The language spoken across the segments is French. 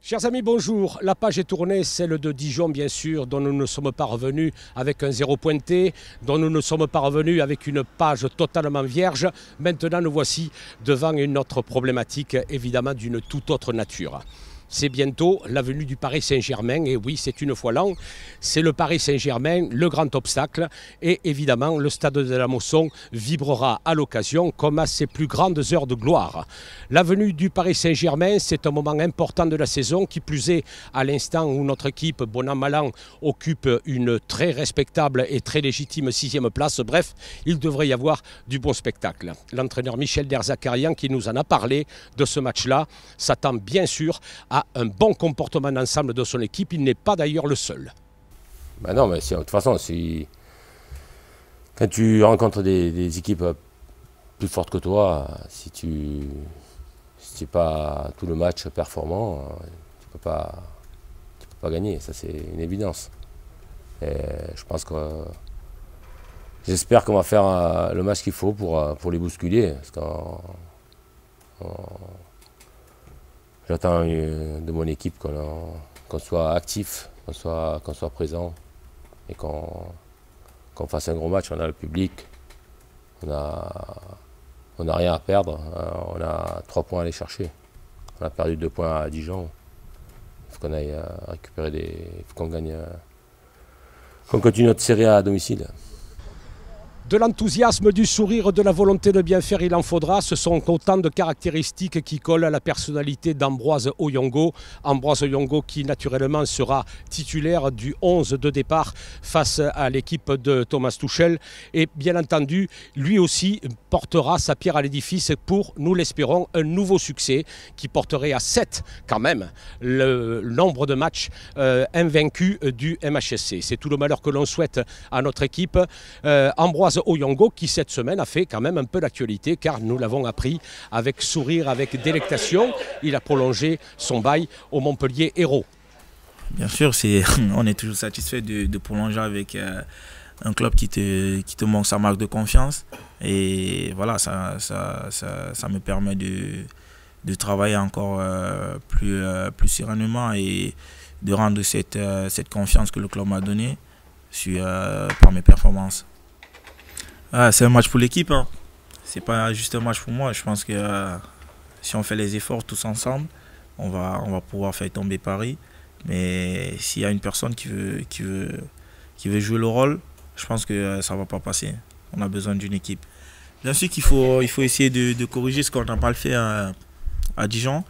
Chers amis, bonjour. La page est tournée, celle de Dijon bien sûr, dont nous ne sommes pas revenus avec un zéro pointé, dont nous ne sommes pas revenus avec une page totalement vierge. Maintenant, nous voici devant une autre problématique, évidemment d'une toute autre nature c'est bientôt l'avenue du Paris Saint-Germain. Et oui, c'est une fois l'an. C'est le Paris Saint-Germain, le grand obstacle. Et évidemment, le stade de la Mosson vibrera à l'occasion comme à ses plus grandes heures de gloire. L'avenue du Paris Saint-Germain, c'est un moment important de la saison, qui plus est à l'instant où notre équipe, Bonan-Malan occupe une très respectable et très légitime sixième place. Bref, il devrait y avoir du bon spectacle. L'entraîneur Michel Derzakarian, qui nous en a parlé de ce match-là, s'attend bien sûr à un bon comportement d'ensemble de son équipe. Il n'est pas d'ailleurs le seul. Bah non, mais de toute façon, quand tu rencontres des, équipes euh, plus fortes que toi, si tu n'es pas tout le match performant, euh, tu ne peux, pas, pas gagner. Ça, c'est une évidence. Et je pense que. J'espère qu'on va faire euh, le match qu'il faut pour, pour les bousculer. Parce J'attends euh, de mon équipe qu'on soit actif, qu'on soit, présent et qu'on fasse un gros match. On a le public, on n'a rien à perdre, hein. on a trois points à aller chercher. On a perdu deux points à Dijon. Il faut qu'on aille euh, récupérer des. qu'on gagne. Euh, qu'on continue notre série à domicile. De l'enthousiasme, du sourire, de la volonté de bien faire, il en faudra. Ce sont autant de caractéristiques qui collent à la personnalité d'Ambroise Oyongo. Ambroise Oyongo qui naturellement sera titulaire du 11 de départ face à l'équipe de Thomas Touchel. Et bien entendu, lui aussi portera sa pierre à l'édifice pour, nous l'espérons, un nouveau succès qui porterait à 7 quand même le nombre de matchs euh, invaincus du MHSC. C'est tout le malheur que l'on souhaite à notre équipe. Euh, Ambroise Oyongo qui cette semaine a fait quand même un peu l'actualité car nous l'avons appris avec sourire, avec délectation. Il a prolongé son bail au Montpellier Hérault. Bien sûr, c'est, on est toujours satisfait de, prolonger avec euh, un club qui te, qui te manque sa marque de confiance. Et voilà, ça, ça, ça, me permet de, travailler encore euh, plus, euh, plus sereinement et de rendre cette, cette confiance que le club m'a donnée par mes performances. Ah, c'est un match pour l'équipe. Hein. C'est pas juste un match pour moi. Je pense que euh, si on fait les efforts tous ensemble, on va, on va pouvoir faire tomber Paris. Mais s'il y a une personne qui veut, qui, veut, jouer le rôle, je pense que euh, ça ne va pas passer. On a besoin d'une équipe. Bien sûr qu'il faut, il faut essayer de, corriger ce qu'on n'a pas fait à, Dijon.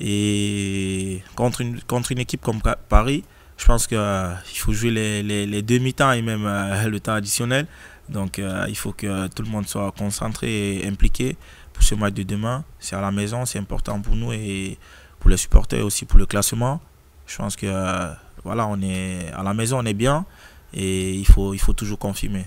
Et contre une, contre une équipe comme Paris, je pense qu'il euh, faut jouer les, les, les demi-temps et même le temps additionnel. Donc euh, il faut que tout le monde soit concentré et impliqué pour ce match de demain. C'est à la maison, c'est important pour nous et pour les supporters aussi pour le classement. Je pense que euh, voilà, on est à la maison, on est bien et il faut, il faut toujours confirmer.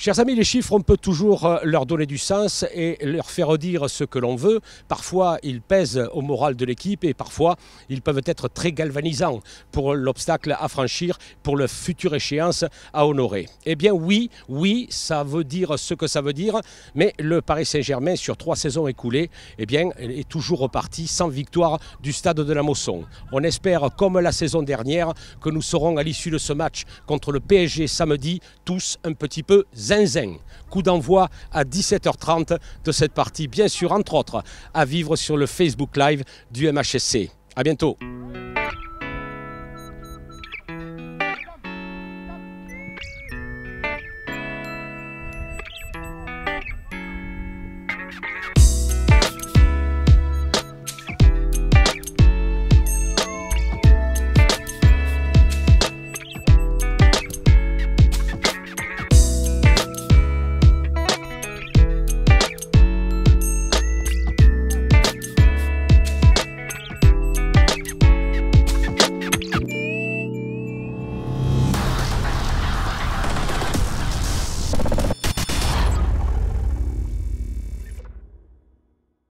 Chers amis, les chiffres, on peut toujours euh, leur donner du sens et leur faire dire ce que l'on veut. Parfois, ils pèsent au moral de l'équipe et parfois, ils peuvent être très galvanisants pour l'obstacle à franchir, pour la future échéance à honorer. Eh bien oui, oui, ça veut dire ce que ça veut dire, mais le Paris Saint-Germain, sur trois saisons écoulées, eh bien, est toujours reparti sans victoire du stade de la Mosson. On espère, comme la saison dernière, que nous serons à l'issue de ce match contre le PSG samedi, tous un petit peu Zinzin. Coup d'envoi à 17h30 de cette partie, bien sûr, entre autres, à vivre sur le Facebook Live du MHSC. À bientôt.